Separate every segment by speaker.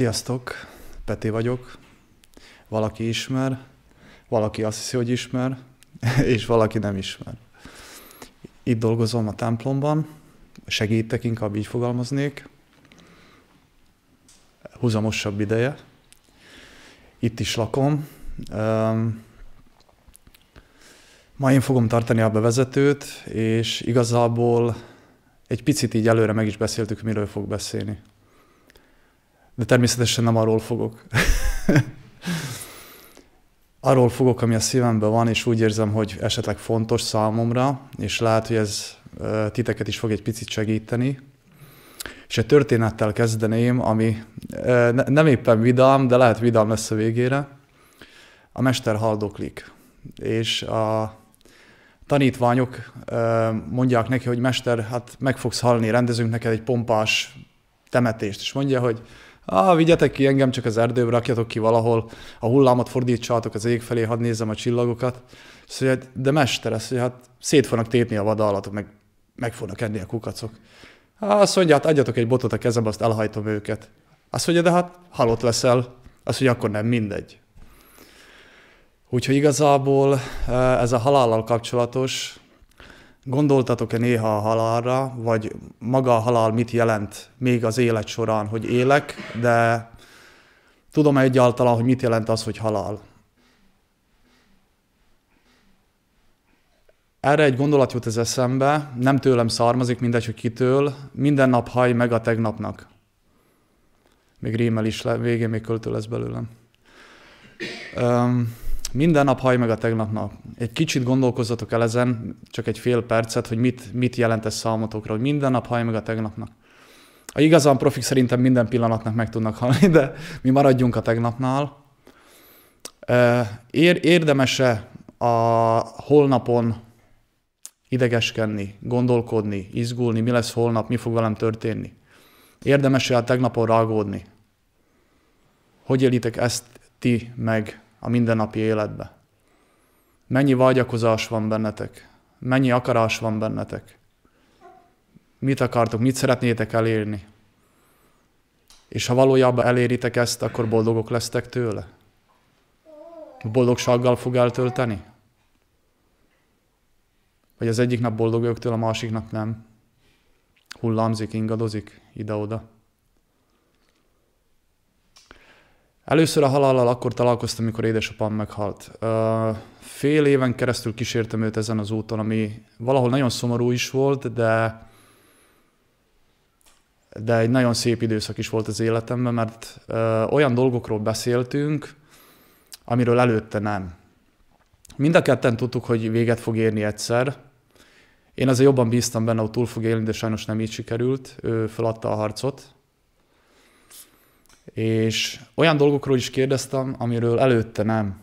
Speaker 1: Sziasztok, Peti vagyok. Valaki ismer, valaki azt hiszi, hogy ismer, és valaki nem ismer. Itt dolgozom a templomban, segítek, inkább így fogalmaznék. Húzamosabb ideje. Itt is lakom. Ma én fogom tartani a bevezetőt, és igazából egy picit így előre meg is beszéltük, miről fog beszélni. De természetesen nem arról fogok. arról fogok, ami a szívemben van, és úgy érzem, hogy esetleg fontos számomra, és lehet, hogy ez titeket is fog egy picit segíteni. És egy történettel kezdeném, ami nem éppen vidám, de lehet vidám lesz a végére. A mester haldoklik, és a tanítványok mondják neki, hogy mester, hát meg fogsz halni, rendezünk neked egy pompás temetést, és mondja, hogy ah, vigyetek ki engem csak az erdőbe, rakjatok ki valahol, a hullámot fordítsátok az ég felé, hadd nézzem a csillagokat. Szóval, hát, de mester, ez, hogy hát szét fognak tépni a vadállatok, meg, meg fognak enni a kukacok. Ah, azt mondja, hát adjatok egy botot a kezembe, azt elhajtom őket. Azt mondja, de hát halott leszel. Azt mondja, akkor nem mindegy. Úgyhogy igazából eh, ez a halállal kapcsolatos, Gondoltatok-e néha a halálra, vagy maga a halál mit jelent még az élet során, hogy élek, de tudom -e egyáltalán, hogy mit jelent az, hogy halál? Erre egy gondolat jut az eszembe, nem tőlem származik, mindegy, hogy kitől, minden nap haj meg a tegnapnak. Még rímel is le, végén még költő lesz belőlem. Um, minden nap haj meg a tegnap nap. Egy kicsit gondolkozzatok el ezen, csak egy fél percet, hogy mit, mit jelent ez számotokra, hogy minden nap haj meg a tegnapnak. A igazán profik szerintem minden pillanatnak meg tudnak halni, de mi maradjunk a tegnapnál. Ér, érdemese a holnapon idegeskedni, gondolkodni, izgulni, mi lesz holnap, mi fog velem történni. Érdemes a tegnapon rágódni. Hogy élitek ezt ti meg a mindennapi életbe. Mennyi vágyakozás van bennetek? Mennyi akarás van bennetek? Mit akartok, mit szeretnétek elérni? És ha valójában eléritek ezt, akkor boldogok lesztek tőle? Boldogsággal fog eltölteni? Vagy az egyik nap boldog vagyok tőle, a másik nap nem? Hullámzik, ingadozik ide-oda. Először a halállal akkor találkoztam, amikor édesapám meghalt. Fél éven keresztül kísértem őt ezen az úton, ami valahol nagyon szomorú is volt, de de egy nagyon szép időszak is volt az életemben, mert olyan dolgokról beszéltünk, amiről előtte nem. Mind a ketten tudtuk, hogy véget fog érni egyszer. Én azért jobban bíztam benne, hogy túl fog élni, de sajnos nem így sikerült. Ő feladta a harcot, és olyan dolgokról is kérdeztem, amiről előtte nem.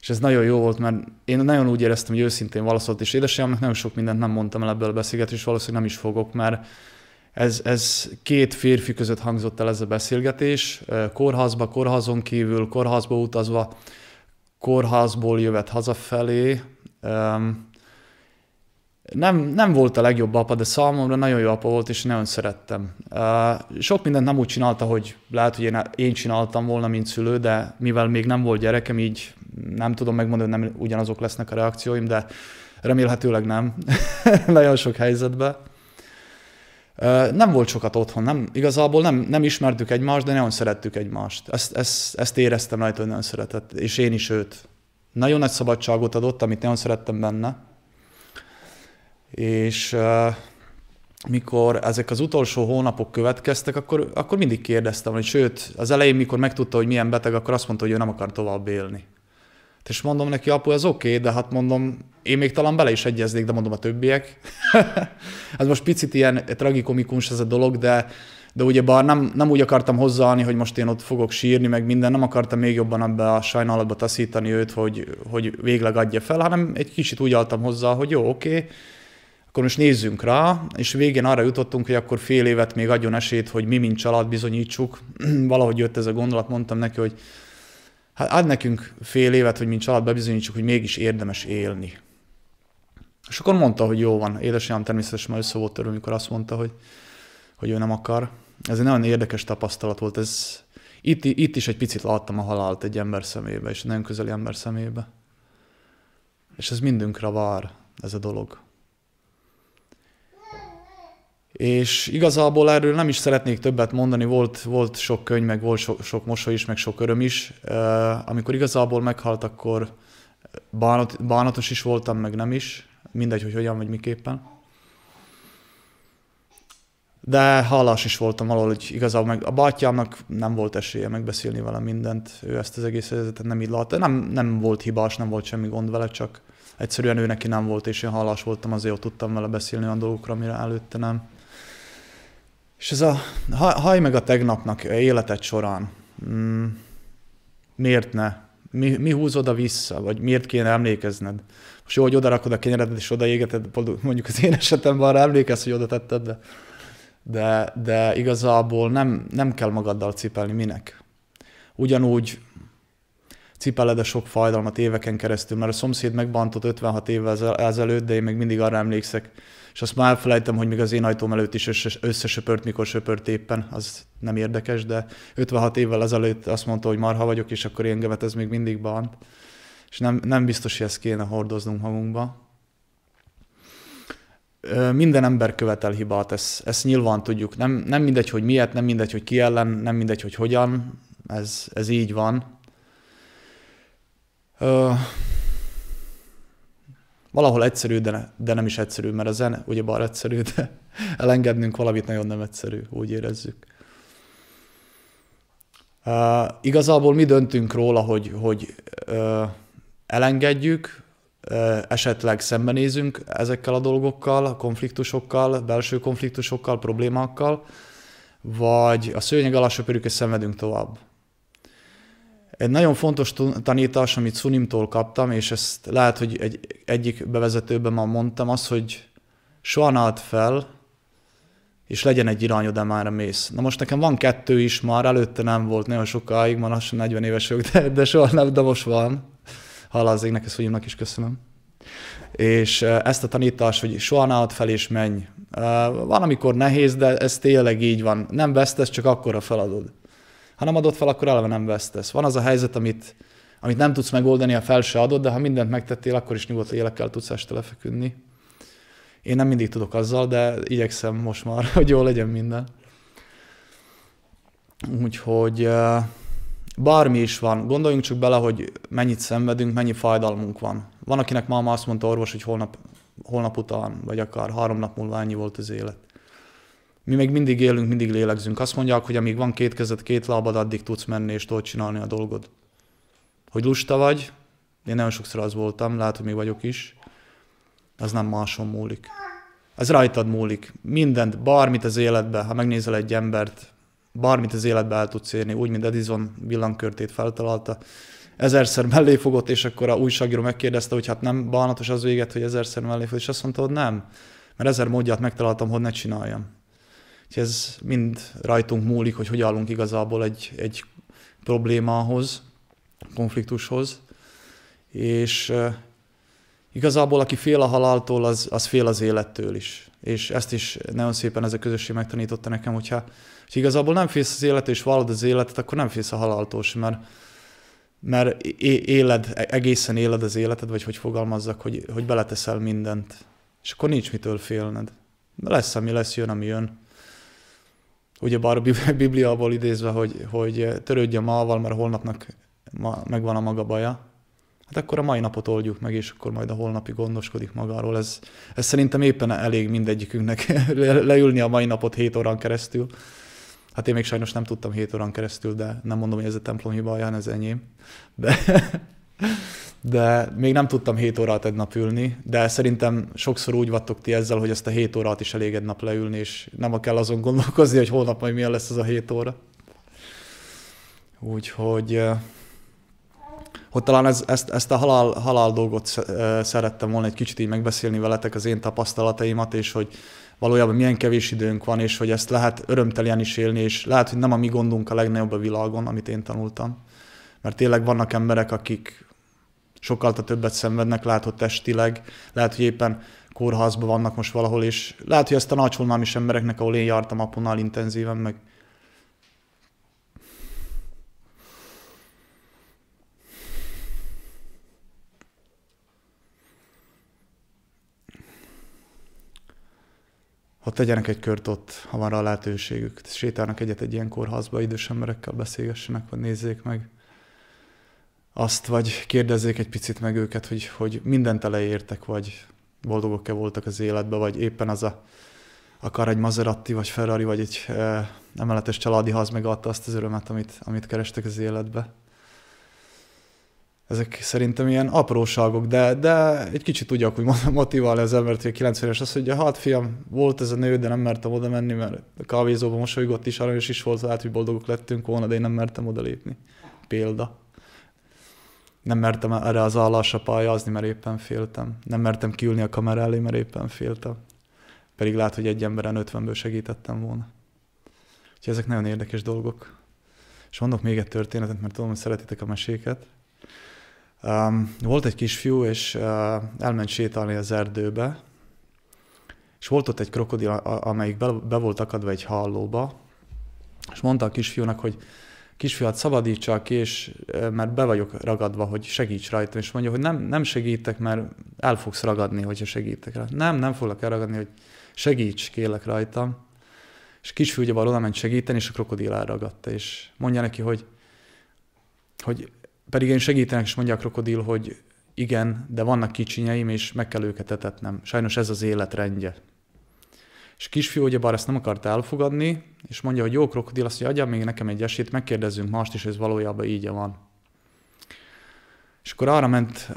Speaker 1: És ez nagyon jó volt, mert én nagyon úgy éreztem, hogy őszintén válaszolt, és édesanyámnak nagyon sok mindent nem mondtam el ebből a beszélgetésből, és valószínűleg nem is fogok, mert ez, ez két férfi között hangzott el ez a beszélgetés, kórházba, kórházon kívül, kórházba utazva, kórházból jövet hazafelé, um, nem, nem volt a legjobb apa, de számomra nagyon jó apa volt, és nagyon szerettem. Sok mindent nem úgy csinálta, hogy lehet, hogy én, én csináltam volna, mint szülő, de mivel még nem volt gyerekem, így nem tudom megmondani, hogy nem ugyanazok lesznek a reakcióim, de remélhetőleg nem. nagyon sok helyzetben. Nem volt sokat otthon, nem, igazából nem, nem ismertük egymást, de nagyon szerettük egymást. Ezt, ezt, ezt éreztem rajta, hogy nagyon szeretett, és én is őt. Nagyon nagy szabadságot adott, amit nagyon szerettem benne és mikor ezek az utolsó hónapok következtek, akkor, akkor mindig kérdeztem, hogy sőt, az elején, mikor megtudta, hogy milyen beteg, akkor azt mondta, hogy ő nem akar tovább élni. Hát és mondom neki, apu, ez oké, okay, de hát mondom, én még talán bele is egyeznék, de mondom a többiek. ez most picit ilyen tragikomikus ez a dolog, de, de ugye bár nem, nem úgy akartam hozzáállni, hogy most én ott fogok sírni, meg minden, nem akartam még jobban ebbe a sajnálatba taszítani őt, hogy, hogy végleg adja fel, hanem egy kicsit úgy álltam hozzá, hogy jó, oké, okay, akkor most nézzünk rá, és végén arra jutottunk, hogy akkor fél évet még adjon esélyt, hogy mi, mint család bizonyítsuk. Valahogy jött ez a gondolat, mondtam neki, hogy hát ad nekünk fél évet, hogy mint család bebizonyítsuk, hogy mégis érdemes élni. És akkor mondta, hogy jó van. Édesanyám természetesen már össze volt törül, mikor azt mondta, hogy, hogy ő nem akar. Ez egy nagyon érdekes tapasztalat volt. Ez, itt, itt is egy picit láttam a halált egy ember szemébe, és nem közeli ember szemébe. És ez mindünkre vár, ez a dolog és igazából erről nem is szeretnék többet mondani, volt, volt sok könyv, meg volt so, sok mosoly is, meg sok öröm is. Amikor igazából meghalt, akkor bánat, bánatos is voltam, meg nem is. Mindegy, hogy hogyan, vagy miképpen. De hallás is voltam alól, hogy igazából meg a bátyámnak nem volt esélye megbeszélni vele mindent, ő ezt az egész helyzetet nem így látta. Nem, nem volt hibás, nem volt semmi gond vele, csak egyszerűen ő neki nem volt, és én hallás voltam, azért ott tudtam vele beszélni a dolgokra, amire előtte nem. És ez a haj meg a tegnapnak életed során, mm, miért ne? Mi, mi húz oda-vissza, vagy miért kéne emlékezned? Most jó, hogy odarakod a kenyeredet és odaégeted, mondjuk az én esetemben arra emlékezz, hogy oda tetted, de, de, de igazából nem, nem kell magaddal cipelni, minek. Ugyanúgy cipeled a sok fájdalmat éveken keresztül, mert a szomszéd megbántott 56 évvel ezelőtt, de én még mindig arra emlékszek, és azt már elfelejtem, hogy még az én ajtóm előtt is összesöpört, mikor söpört éppen, az nem érdekes, de 56 évvel ezelőtt azt mondta, hogy marha vagyok, és akkor engemet ez még mindig bánt. És nem, nem biztos, hogy ezt kéne hordoznunk magunkba. Minden ember követel hibát, ezt, ezt nyilván tudjuk. Nem, nem mindegy, hogy miért, nem mindegy, hogy ki ellen, nem mindegy, hogy hogyan, ez, ez így van. Ö, valahol egyszerű, de, ne, de nem is egyszerű, mert a zene ugye bár egyszerű, de elengednünk valamit nagyon nem egyszerű, úgy érezzük. Uh, igazából mi döntünk róla, hogy, hogy uh, elengedjük, uh, esetleg szembenézünk ezekkel a dolgokkal, konfliktusokkal, belső konfliktusokkal, problémákkal, vagy a szőnyeg alá söpörjük és szenvedünk tovább. Egy nagyon fontos tanítás, amit Sunimtól kaptam, és ezt lehet, hogy egy, egyik bevezetőben már mondtam, az, hogy soha ne add fel, és legyen egy irányod, de már mész. Na most nekem van kettő is már, előtte nem volt nagyon sokáig, már lassan 40 éves vagyok, de, de soha nem, de most van. Hála az égnek, ezt Sunimnak is köszönöm. És e, ezt a tanítást, hogy soha ne add fel és menj. E, van, amikor nehéz, de ez tényleg így van. Nem vesztesz, csak akkor a feladod. Ha nem adod fel, akkor eleve nem vesztesz. Van az a helyzet, amit, amit nem tudsz megoldani, a fel se adod, de ha mindent megtettél, akkor is nyugodt lélekkel tudsz este lefeküdni. Én nem mindig tudok azzal, de igyekszem most már, hogy jól legyen minden. Úgyhogy bármi is van. Gondoljunk csak bele, hogy mennyit szenvedünk, mennyi fájdalmunk van. Van, akinek máma azt mondta orvos, hogy holnap, holnap után, vagy akár három nap múlva ennyi volt az élet. Mi még mindig élünk, mindig lélegzünk. Azt mondják, hogy amíg van két kezed, két lábad, addig tudsz menni és tudod csinálni a dolgod. Hogy lusta vagy, én nagyon sokszor az voltam, lehet, hogy még vagyok is, az nem máson múlik. Ez rajtad múlik. Mindent, bármit az életbe, ha megnézel egy embert, bármit az életbe el tudsz érni, úgy, mint Edison villankörtét feltalálta, ezerszer mellé fogott, és akkor a újságíró megkérdezte, hogy hát nem bánatos az véget, hogy ezerszer mellé fogott, és azt mondta, hogy nem, mert ezer módját megtaláltam, hogy ne csináljam. Úgyhogy ez mind rajtunk múlik, hogy hogy állunk igazából egy, egy problémához, konfliktushoz, és igazából aki fél a haláltól, az, az fél az élettől is. És ezt is nagyon szépen ez a közösség megtanította nekem, hogyha, hogy igazából nem félsz az élettől, és vallod az életet, akkor nem félsz a haláltól sem, mert, mert éled, e, egészen éled az életed, vagy hogy fogalmazzak, hogy, hogy beleteszel mindent. És akkor nincs mitől félned. De lesz, ami lesz, jön, ami jön ugye bár a Bibliából idézve, hogy, hogy törődj a mával, mert a holnapnak ma, megvan a maga baja, hát akkor a mai napot oldjuk meg, és akkor majd a holnapi gondoskodik magáról. Ez, ez szerintem éppen elég mindegyikünknek leülni a mai napot 7 órán keresztül. Hát én még sajnos nem tudtam 7 órán keresztül, de nem mondom, hogy ez a templom hibáján, ez enyém. De, de még nem tudtam 7 órát egy nap ülni, de szerintem sokszor úgy vattok ti ezzel, hogy ezt a 7 órát is elég egy nap leülni, és nem kell azon gondolkozni, hogy holnap majd milyen lesz az a 7 óra. Úgyhogy hogy talán ez, ezt, ezt a halál, halál dolgot szerettem volna egy kicsit így megbeszélni veletek az én tapasztalataimat, és hogy valójában milyen kevés időnk van, és hogy ezt lehet örömteljen is élni, és lehet, hogy nem a mi gondunk a legnagyobb a világon, amit én tanultam. Mert tényleg vannak emberek, akik sokkal többet szenvednek, látod testileg, lehet, hogy éppen kórházban vannak most valahol, és lehet, hogy ezt a nagyholmám is embereknek, ahol én jártam aponnal intenzíven, meg ha tegyenek egy kört ott, ha van rá lehetőségük. Sétálnak egyet egy ilyen kórházba, idős emberekkel beszélgessenek, vagy nézzék meg azt, vagy kérdezzék egy picit meg őket, hogy, hogy mindent elejértek, vagy boldogok-e voltak az életben, vagy éppen az a akár egy Maserati, vagy Ferrari, vagy egy e, emeletes családi ház megadta azt az örömet, amit, amit kerestek az életbe. Ezek szerintem ilyen apróságok, de, de egy kicsit úgy hogy motivál az embert, hogy 90 es azt hogy hát fiam, volt ez a nő, de nem mertem oda menni, mert a kávézóban mosolygott is, aranyos is volt, lehet, hogy boldogok lettünk volna, de én nem mertem oda lépni. Példa. Nem mertem erre az állásra pályázni, mert éppen féltem. Nem mertem kiülni a kamera elé, mert éppen féltem. Pedig lát, hogy egy emberen 50-ből segítettem volna. Úgyhogy ezek nagyon érdekes dolgok. És mondok még egy történetet, mert tudom, hogy szeretitek a meséket. Um, volt egy kisfiú, és uh, elment sétálni az erdőbe, és volt ott egy krokodil, amelyik be, be volt akadva egy hallóba, és mondta a kisfiúnak, hogy kisfiat szabadítsak, és mert be vagyok ragadva, hogy segíts rajta, és mondja, hogy nem, nem segítek, mert el fogsz ragadni, hogyha segítek rá. Nem, nem foglak elragadni, hogy segíts, kélek rajtam. És kisfiú ugye oda ment segíteni, és a krokodil elragadta, és mondja neki, hogy, hogy pedig én segítenek, és mondja a krokodil, hogy igen, de vannak kicsinyeim, és meg kell őket etetnem. Sajnos ez az élet rendje. És kisfiú ugyebár ezt nem akarta elfogadni, és mondja, hogy jó krokodil, azt mondja, még nekem egy esélyt, megkérdezzünk mást is, hogy ez valójában így van. És akkor arra ment,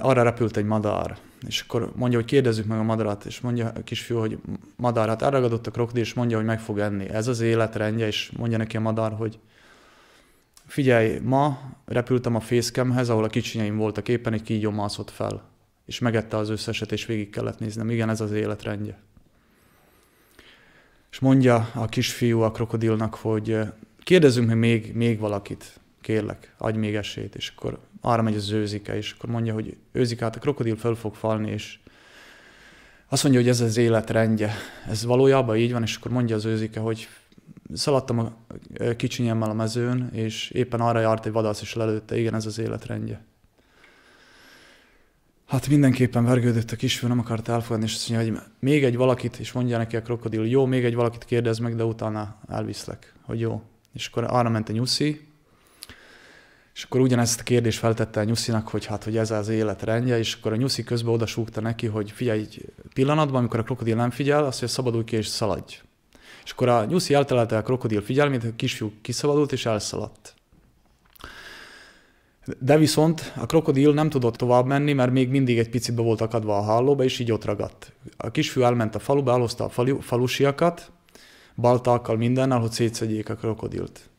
Speaker 1: arra repült egy madár, és akkor mondja, hogy kérdezzük meg a madarat, és mondja a kisfiú, hogy madár, hát elragadott a krokodil, és mondja, hogy meg fog enni. Ez az életrendje, és mondja neki a madár, hogy figyelj, ma repültem a fészkemhez, ahol a kicsinyeim voltak éppen, egy kígyó mászott fel, és megette az összeset, és végig kellett néznem. Igen, ez az életrendje és mondja a kisfiú a krokodilnak, hogy kérdezzünk meg még, még valakit, kérlek, adj még esélyt, és akkor arra megy az őzike, és akkor mondja, hogy hát a krokodil föl fog falni, és azt mondja, hogy ez az élet rendje, Ez valójában így van, és akkor mondja az őzike, hogy szaladtam a kicsinyemmel a mezőn, és éppen arra járt egy vadász, és lelőtte, igen, ez az életrendje hát mindenképpen vergődött a kisfiú, nem akart elfogadni, és azt mondja, hogy még egy valakit, és mondja neki a krokodil, jó, még egy valakit kérdez meg, de utána elviszlek, hogy jó. És akkor arra ment a nyuszi, és akkor ugyanezt a kérdést feltette a nyuszinak, hogy hát, hogy ez az élet rendje, és akkor a nyuszi közben odasúgta neki, hogy figyelj egy pillanatban, amikor a krokodil nem figyel, azt mondja, szabadulj ki és szaladj. És akkor a nyuszi eltelelte a krokodil figyelmét, a kisfiú kiszabadult és elszaladt. De viszont a krokodil nem tudott tovább menni, mert még mindig egy picit be volt akadva a hálóba, és így ott ragadt. A kisfiú elment a faluba, elhozta a falu, falusiakat, baltákkal mindennel, hogy szétszedjék a krokodilt.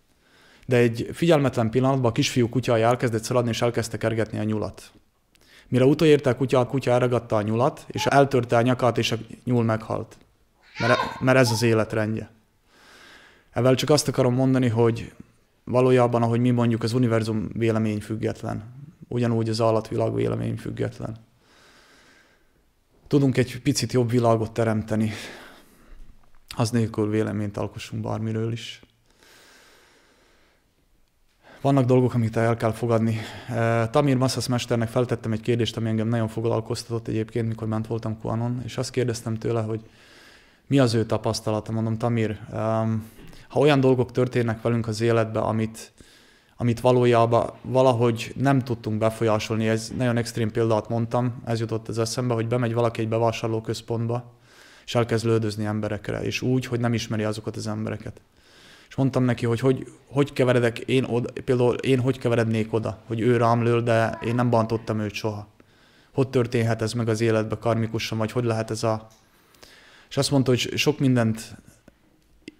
Speaker 1: De egy figyelmetlen pillanatban a kisfiú kutyája elkezdett szaladni, és elkezdte kergetni a nyulat. Mire utolérte a kutya, a kutya elragadta a nyulat, és eltörte a nyakát, és a nyúl meghalt. Mert, mert ez az életrendje. Evel csak azt akarom mondani, hogy valójában, ahogy mi mondjuk, az univerzum vélemény független. Ugyanúgy az állatvilág vélemény független. Tudunk egy picit jobb világot teremteni, az nélkül véleményt alkossunk bármiről is. Vannak dolgok, amit el kell fogadni. Eh, Tamir Massas mesternek feltettem egy kérdést, ami engem nagyon foglalkoztatott egyébként, mikor ment voltam Kuanon, és azt kérdeztem tőle, hogy mi az ő tapasztalata. Mondom, Tamir, um, ha olyan dolgok történnek velünk az életbe, amit, amit valójában valahogy nem tudtunk befolyásolni, ez nagyon extrém példát mondtam, ez jutott az eszembe, hogy bemegy valaki egy bevásárlóközpontba, és elkezd lődözni emberekre, és úgy, hogy nem ismeri azokat az embereket. És mondtam neki, hogy hogy, hogy keveredek én oda, például én hogy keverednék oda, hogy ő rám lől, de én nem bántottam őt soha. Hogy történhet ez meg az életbe karmikusan, vagy hogy lehet ez a... És azt mondta, hogy sok mindent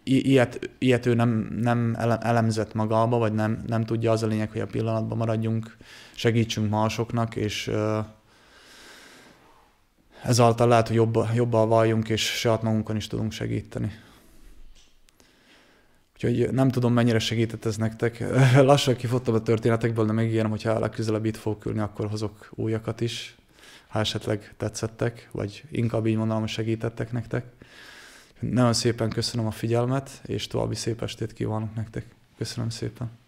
Speaker 1: ilyet, ilyet ő nem, nem elemzett magába, vagy nem, nem tudja, az a lényeg, hogy a pillanatban maradjunk, segítsünk másoknak, és ezáltal lehet, hogy jobb, jobban valljunk, és saját magunkon is tudunk segíteni. Úgyhogy nem tudom, mennyire segített ez nektek. Lassan kifottam a történetekből, de megígérem, hogyha legközelebb itt fogok ülni, akkor hozok újakat is, ha esetleg tetszettek, vagy inkább így mondanom, segítettek nektek. Nagyon szépen köszönöm a figyelmet, és további szép estét kívánok nektek. Köszönöm szépen.